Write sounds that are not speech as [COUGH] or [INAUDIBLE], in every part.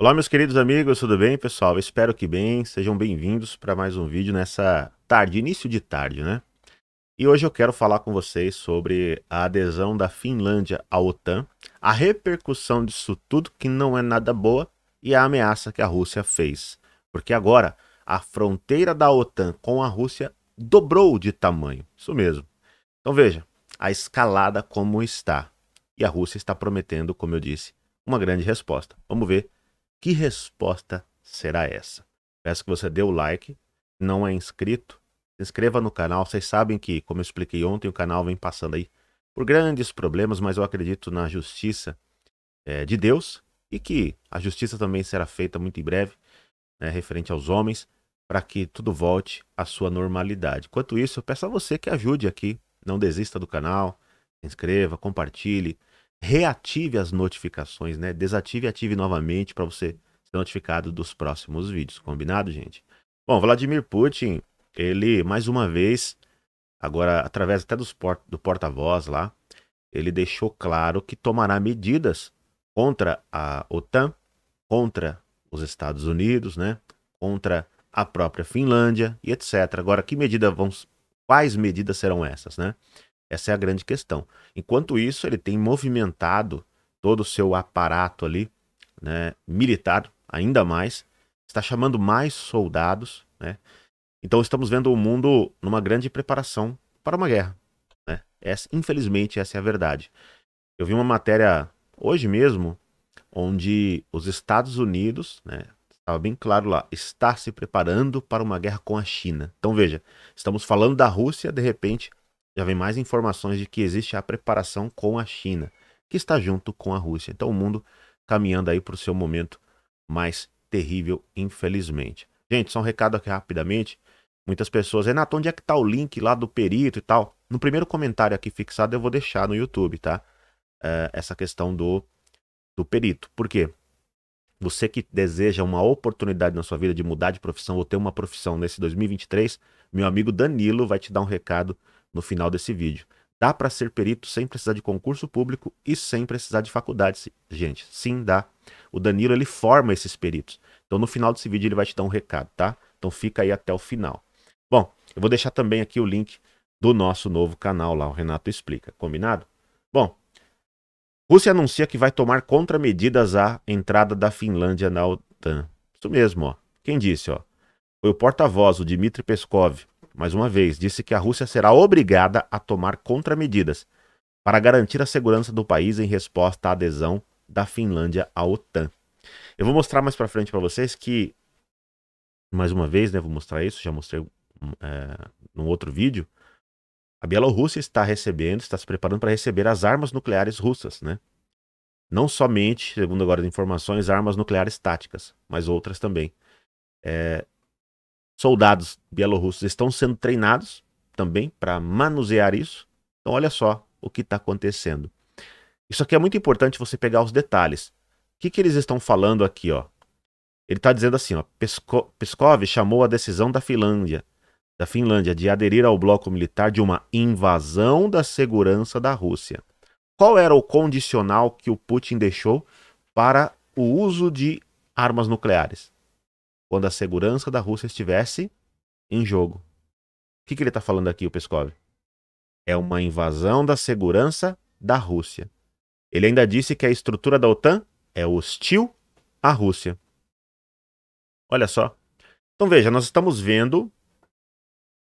Olá, meus queridos amigos, tudo bem, pessoal? Eu espero que bem. Sejam bem-vindos para mais um vídeo nessa tarde, início de tarde, né? E hoje eu quero falar com vocês sobre a adesão da Finlândia à OTAN, a repercussão disso tudo, que não é nada boa, e a ameaça que a Rússia fez. Porque agora a fronteira da OTAN com a Rússia dobrou de tamanho. Isso mesmo. Então veja, a escalada como está. E a Rússia está prometendo, como eu disse, uma grande resposta. Vamos ver que resposta será essa? Peço que você dê o like. Não é inscrito? Se inscreva no canal. Vocês sabem que, como eu expliquei ontem, o canal vem passando aí por grandes problemas, mas eu acredito na justiça é, de Deus e que a justiça também será feita muito em breve, né, referente aos homens, para que tudo volte à sua normalidade. Enquanto isso, eu peço a você que ajude aqui, não desista do canal, se inscreva, compartilhe, reative as notificações, né? Desative e ative novamente para você ser notificado dos próximos vídeos. Combinado, gente? Bom, Vladimir Putin, ele mais uma vez, agora através até dos port do porta-voz lá, ele deixou claro que tomará medidas contra a OTAN, contra os Estados Unidos, né? Contra a própria Finlândia e etc. Agora, que medida vão quais medidas serão essas, né? Essa é a grande questão. Enquanto isso, ele tem movimentado todo o seu aparato ali, né, militar, ainda mais, está chamando mais soldados, né? Então estamos vendo o mundo numa grande preparação para uma guerra. Né? Essa, infelizmente, essa é a verdade. Eu vi uma matéria hoje mesmo onde os Estados Unidos, né, estava bem claro lá, está se preparando para uma guerra com a China. Então veja, estamos falando da Rússia, de repente já vem mais informações de que existe a preparação com a China, que está junto com a Rússia. Então o mundo caminhando aí para o seu momento mais terrível, infelizmente. Gente, só um recado aqui rapidamente. Muitas pessoas, Renato, onde é que está o link lá do perito e tal? No primeiro comentário aqui fixado eu vou deixar no YouTube, tá? É, essa questão do, do perito. Por quê? Você que deseja uma oportunidade na sua vida de mudar de profissão ou ter uma profissão nesse 2023, meu amigo Danilo vai te dar um recado no final desse vídeo. Dá para ser perito sem precisar de concurso público e sem precisar de faculdade. Gente, sim, dá. O Danilo, ele forma esses peritos. Então, no final desse vídeo, ele vai te dar um recado, tá? Então, fica aí até o final. Bom, eu vou deixar também aqui o link do nosso novo canal lá, o Renato Explica, combinado? Bom, Rússia anuncia que vai tomar contramedidas à entrada da Finlândia na OTAN. Isso mesmo, ó. Quem disse, ó? Foi o porta-voz, o Dmitry Peskov, mais uma vez, disse que a Rússia será obrigada a tomar contramedidas para garantir a segurança do país em resposta à adesão da Finlândia à OTAN. Eu vou mostrar mais para frente para vocês que, mais uma vez, né, vou mostrar isso, já mostrei hum, é, num outro vídeo. A Bielorrússia está recebendo, está se preparando para receber as armas nucleares russas, né? Não somente, segundo agora as informações, armas nucleares táticas, mas outras também. É, Soldados bielorrussos estão sendo treinados também para manusear isso. Então, olha só o que está acontecendo. Isso aqui é muito importante você pegar os detalhes. O que, que eles estão falando aqui? Ó? Ele está dizendo assim: ó, Pesco Peskov chamou a decisão da Finlândia, da Finlândia de aderir ao bloco militar de uma invasão da segurança da Rússia. Qual era o condicional que o Putin deixou para o uso de armas nucleares? quando a segurança da Rússia estivesse em jogo. O que, que ele está falando aqui, o Peskov? É uma invasão da segurança da Rússia. Ele ainda disse que a estrutura da OTAN é hostil à Rússia. Olha só. Então veja, nós estamos vendo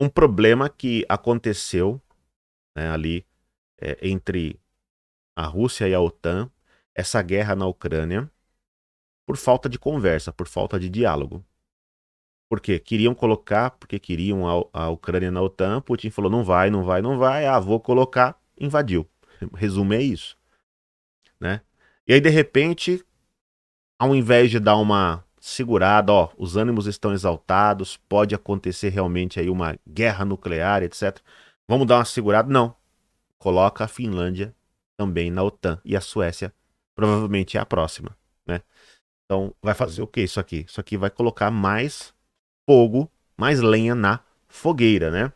um problema que aconteceu né, ali é, entre a Rússia e a OTAN, essa guerra na Ucrânia por falta de conversa, por falta de diálogo. Por quê? Queriam colocar, porque queriam a, a Ucrânia na OTAN, Putin falou, não vai, não vai, não vai, ah, vou colocar, invadiu. Resumo é isso. Né? E aí, de repente, ao invés de dar uma segurada, ó, os ânimos estão exaltados, pode acontecer realmente aí uma guerra nuclear, etc. Vamos dar uma segurada? Não. Coloca a Finlândia também na OTAN e a Suécia provavelmente é a próxima. Então, vai fazer o que isso aqui? Isso aqui vai colocar mais fogo, mais lenha na fogueira, né?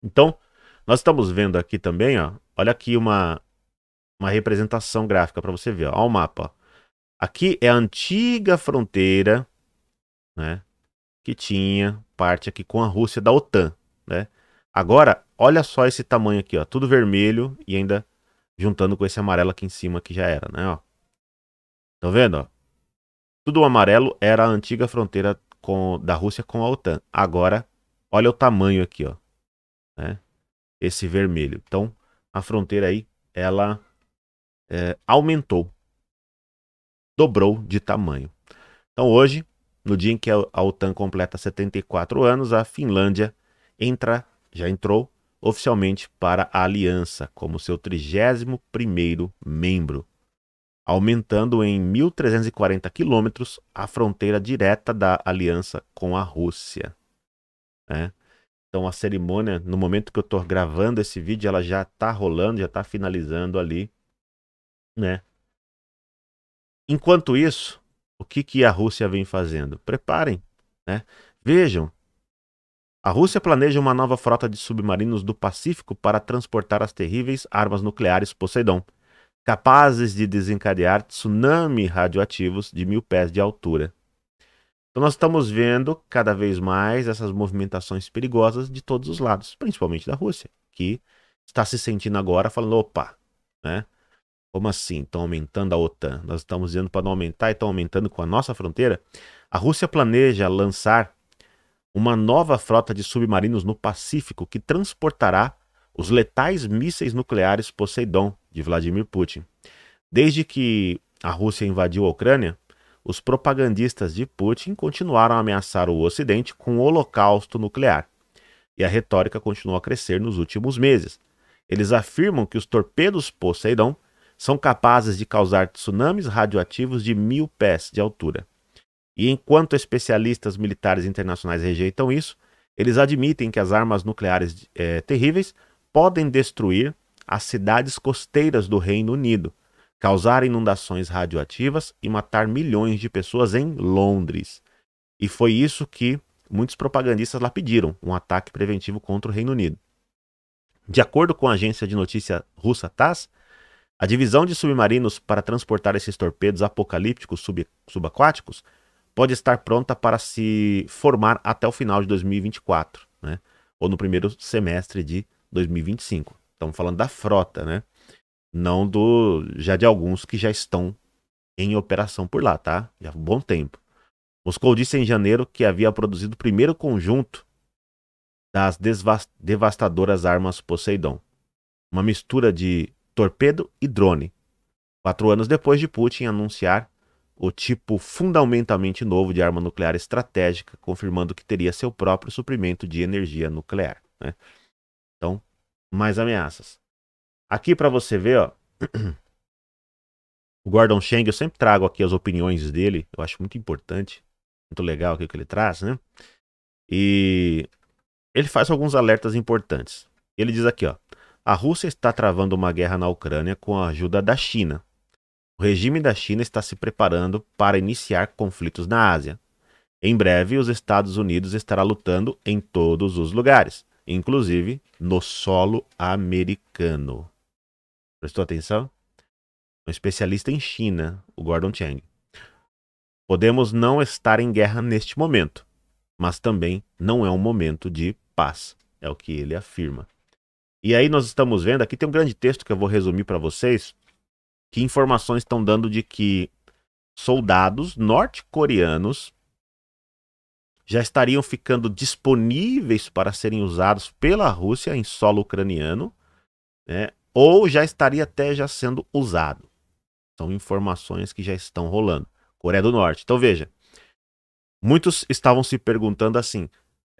Então, nós estamos vendo aqui também, ó. Olha aqui uma, uma representação gráfica para você ver. Ó, ó o mapa. Aqui é a antiga fronteira, né? Que tinha parte aqui com a Rússia da OTAN, né? Agora, olha só esse tamanho aqui, ó. Tudo vermelho e ainda juntando com esse amarelo aqui em cima que já era, né? Ó. Tá vendo, ó? Tudo amarelo era a antiga fronteira com, da Rússia com a OTAN. Agora, olha o tamanho aqui, ó. Né? Esse vermelho. Então, a fronteira aí, ela é, aumentou. Dobrou de tamanho. Então, hoje, no dia em que a OTAN completa 74 anos, a Finlândia entra, já entrou oficialmente para a aliança como seu 31º membro aumentando em 1.340 quilômetros a fronteira direta da aliança com a Rússia. Né? Então a cerimônia, no momento que eu estou gravando esse vídeo, ela já está rolando, já está finalizando ali, né? Enquanto isso, o que, que a Rússia vem fazendo? Preparem, né? Vejam, a Rússia planeja uma nova frota de submarinos do Pacífico para transportar as terríveis armas nucleares Poseidon capazes de desencadear tsunami radioativos de mil pés de altura. Então nós estamos vendo cada vez mais essas movimentações perigosas de todos os lados, principalmente da Rússia, que está se sentindo agora falando, opa, né? Como assim? Estão aumentando a OTAN? Nós estamos dizendo para não aumentar e estão aumentando com a nossa fronteira. A Rússia planeja lançar uma nova frota de submarinos no Pacífico que transportará os letais mísseis nucleares Poseidon de Vladimir Putin. Desde que a Rússia invadiu a Ucrânia, os propagandistas de Putin continuaram a ameaçar o Ocidente com o holocausto nuclear. E a retórica continuou a crescer nos últimos meses. Eles afirmam que os torpedos Poseidon são capazes de causar tsunamis radioativos de mil pés de altura. E enquanto especialistas militares internacionais rejeitam isso, eles admitem que as armas nucleares é, terríveis podem destruir às cidades costeiras do Reino Unido, causar inundações radioativas e matar milhões de pessoas em Londres. E foi isso que muitos propagandistas lá pediram, um ataque preventivo contra o Reino Unido. De acordo com a agência de notícia russa TASS, a divisão de submarinos para transportar esses torpedos apocalípticos sub subaquáticos pode estar pronta para se formar até o final de 2024, né? ou no primeiro semestre de 2025. Estamos falando da frota, né? Não do já de alguns que já estão em operação por lá, tá? Já há um bom tempo. Moscou disse em janeiro que havia produzido o primeiro conjunto das devastadoras armas Poseidon, uma mistura de torpedo e drone. Quatro anos depois de Putin anunciar o tipo fundamentalmente novo de arma nuclear estratégica, confirmando que teria seu próprio suprimento de energia nuclear. Né? Então, mais ameaças. Aqui para você ver, ó. [CLEARS THROAT] O Gordon Chang, eu sempre trago aqui as opiniões dele, eu acho muito importante, muito legal aqui o que ele traz, né? E ele faz alguns alertas importantes. Ele diz aqui, ó: a Rússia está travando uma guerra na Ucrânia com a ajuda da China. O regime da China está se preparando para iniciar conflitos na Ásia. Em breve, os Estados Unidos estará lutando em todos os lugares inclusive no solo americano. Prestou atenção? Um especialista em China, o Gordon Chang. Podemos não estar em guerra neste momento, mas também não é um momento de paz, é o que ele afirma. E aí nós estamos vendo, aqui tem um grande texto que eu vou resumir para vocês, que informações estão dando de que soldados norte-coreanos já estariam ficando disponíveis para serem usados pela Rússia em solo ucraniano, né? ou já estaria até já sendo usado. São informações que já estão rolando. Coreia do Norte. Então veja, muitos estavam se perguntando assim,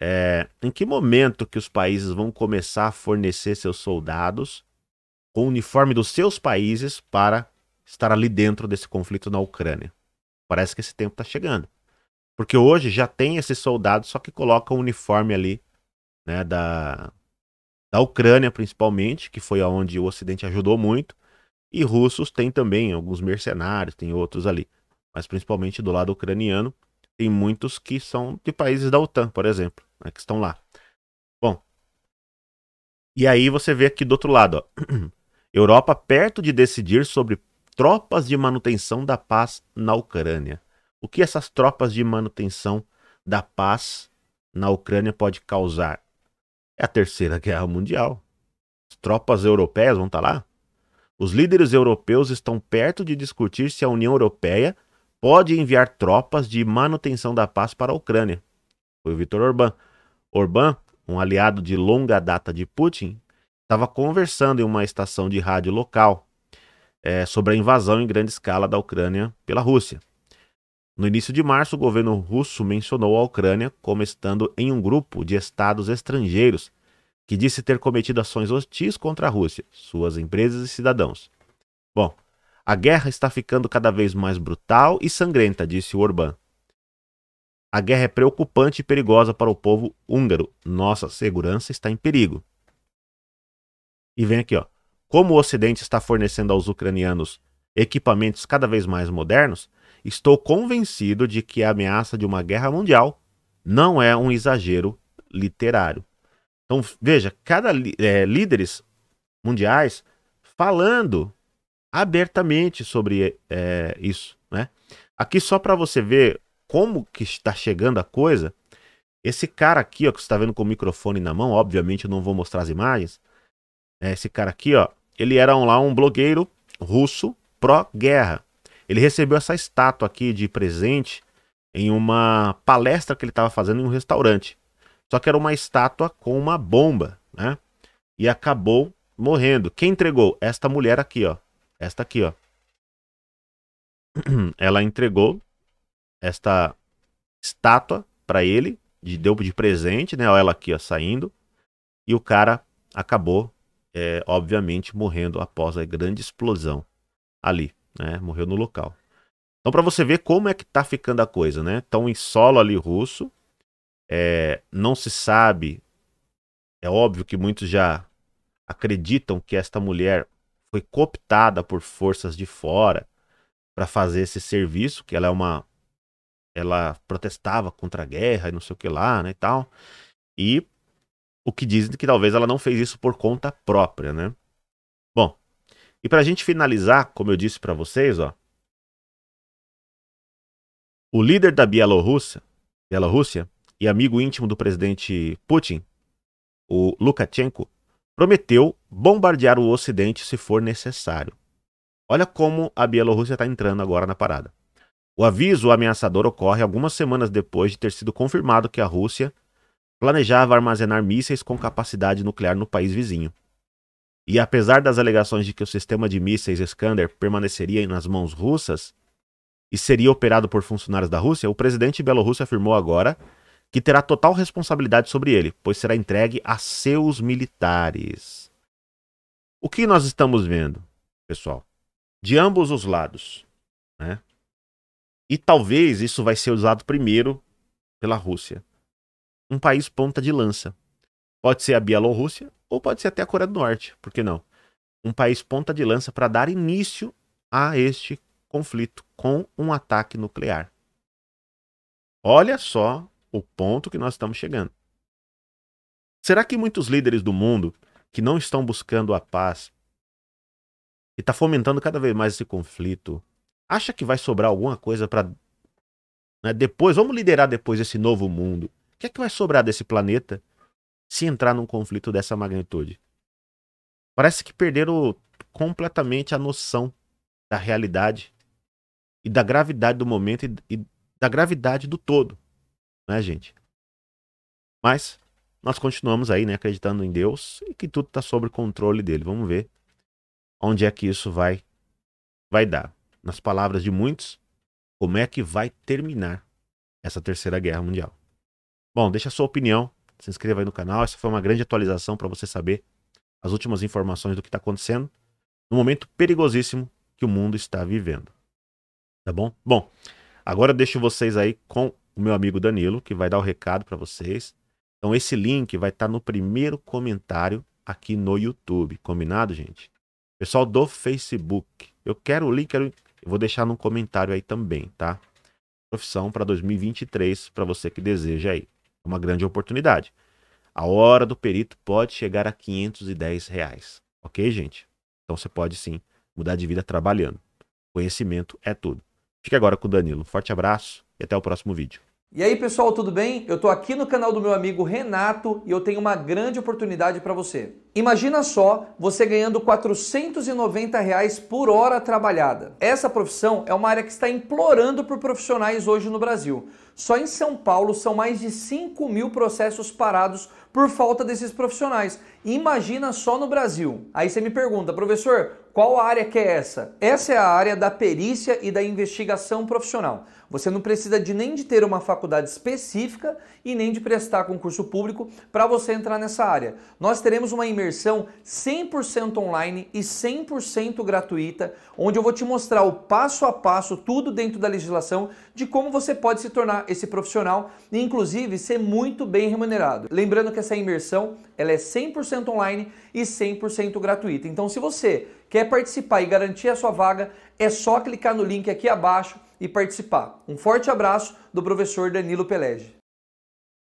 é, em que momento que os países vão começar a fornecer seus soldados com o uniforme dos seus países para estar ali dentro desse conflito na Ucrânia? Parece que esse tempo está chegando. Porque hoje já tem esses soldados, só que colocam o uniforme ali, né, da, da Ucrânia principalmente, que foi aonde o Ocidente ajudou muito, e russos tem também alguns mercenários, tem outros ali, mas principalmente do lado ucraniano, tem muitos que são de países da OTAN, por exemplo, né, que estão lá. Bom, e aí você vê aqui do outro lado, ó, [CLEARS THROAT] Europa perto de decidir sobre tropas de manutenção da paz na Ucrânia. O que essas tropas de manutenção da paz na Ucrânia pode causar? É a Terceira Guerra Mundial. As tropas europeias vão estar tá lá? Os líderes europeus estão perto de discutir se a União Europeia pode enviar tropas de manutenção da paz para a Ucrânia. Foi o Vitor Orbán. Orbán, um aliado de longa data de Putin, estava conversando em uma estação de rádio local é, sobre a invasão em grande escala da Ucrânia pela Rússia. No início de março, o governo russo mencionou a Ucrânia como estando em um grupo de estados estrangeiros que disse ter cometido ações hostis contra a Rússia, suas empresas e cidadãos. Bom, a guerra está ficando cada vez mais brutal e sangrenta, disse Orbán. A guerra é preocupante e perigosa para o povo húngaro. Nossa segurança está em perigo. E vem aqui, ó. Como o Ocidente está fornecendo aos ucranianos equipamentos cada vez mais modernos, estou convencido de que a ameaça de uma guerra mundial não é um exagero literário. Então, veja, cada é, líderes mundiais falando abertamente sobre é, isso, né? Aqui só para você ver como que está chegando a coisa, esse cara aqui, ó, que você está vendo com o microfone na mão, obviamente eu não vou mostrar as imagens, é, esse cara aqui, ó, ele era um, lá um blogueiro russo pró-guerra. Ele recebeu essa estátua aqui de presente em uma palestra que ele estava fazendo em um restaurante. Só que era uma estátua com uma bomba, né? E acabou morrendo. Quem entregou? Esta mulher aqui, ó. Esta aqui, ó. [CLEARS THROAT] Ela entregou esta estátua para ele, de, deu de presente, né? Olha ela aqui, ó, saindo. E o cara acabou, é, obviamente, morrendo após a grande explosão ali né? Morreu no local. Então, para você ver como é que tá ficando a coisa, né? Estão em solo ali russo. É, não se sabe. É óbvio que muitos já acreditam que esta mulher foi cooptada por forças de fora para fazer esse serviço, que ela é uma ela protestava contra a guerra e não sei o que lá, né, e tal. E o que dizem que talvez ela não fez isso por conta própria, né? E para a gente finalizar, como eu disse para vocês, ó, o líder da Bielorrússia, Bielorrússia e amigo íntimo do presidente Putin, o Lukashenko, prometeu bombardear o Ocidente se for necessário. Olha como a Bielorrússia está entrando agora na parada. O aviso ameaçador ocorre algumas semanas depois de ter sido confirmado que a Rússia planejava armazenar mísseis com capacidade nuclear no país vizinho. E apesar das alegações de que o sistema de mísseis Iskander permaneceria nas mãos russas e seria operado por funcionários da Rússia, o presidente bielorrusso afirmou agora que terá total responsabilidade sobre ele, pois será entregue a seus militares. O que nós estamos vendo, pessoal? De ambos os lados, né? E talvez isso vai ser usado primeiro pela Rússia. Um país ponta de lança, Pode ser a Bielorrússia ou pode ser até a Coreia do Norte, por que não? Um país ponta de lança para dar início a este conflito com um ataque nuclear. Olha só o ponto que nós estamos chegando. Será que muitos líderes do mundo que não estão buscando a paz e está fomentando cada vez mais esse conflito, acha que vai sobrar alguma coisa para né, depois? Vamos liderar depois esse novo mundo. O que é que vai sobrar desse planeta se entrar num conflito dessa magnitude. Parece que perderam completamente a noção da realidade e da gravidade do momento e, e da gravidade do todo, né, gente? Mas nós continuamos aí, né, acreditando em Deus e que tudo está sob controle dele. Vamos ver onde é que isso vai vai dar. Nas palavras de muitos, como é que vai terminar essa terceira guerra mundial? Bom, deixa a sua opinião se inscreva aí no canal. Essa foi uma grande atualização para você saber as últimas informações do que está acontecendo no momento perigosíssimo que o mundo está vivendo. Tá bom? Bom, agora eu deixo vocês aí com o meu amigo Danilo, que vai dar o recado para vocês. Então esse link vai estar tá no primeiro comentário aqui no YouTube, combinado, gente? Pessoal do Facebook, eu quero o link, quero... eu vou deixar no comentário aí também, tá? Profissão para 2023 para você que deseja aí uma grande oportunidade. A hora do perito pode chegar a 510 reais. Ok, gente? Então você pode sim mudar de vida trabalhando. Conhecimento é tudo. Fique agora com o Danilo. forte abraço e até o próximo vídeo. E aí, pessoal, tudo bem? Eu tô aqui no canal do meu amigo Renato e eu tenho uma grande oportunidade para você. Imagina só você ganhando 490 reais por hora trabalhada. Essa profissão é uma área que está implorando por profissionais hoje no Brasil. Só em São Paulo são mais de 5 mil processos parados por falta desses profissionais. Imagina só no Brasil. Aí você me pergunta, professor, qual área que é essa? Essa é a área da perícia e da investigação profissional. Você não precisa de nem de ter uma faculdade específica e nem de prestar concurso público para você entrar nessa área. Nós teremos uma imersão 100% online e 100% gratuita, onde eu vou te mostrar o passo a passo, tudo dentro da legislação, de como você pode se tornar esse profissional e inclusive ser muito bem remunerado. Lembrando que essa imersão, ela é 100% online e 100% gratuita. Então se você quer participar e garantir a sua vaga, é só clicar no link aqui abaixo e participar. Um forte abraço do professor Danilo Pelege.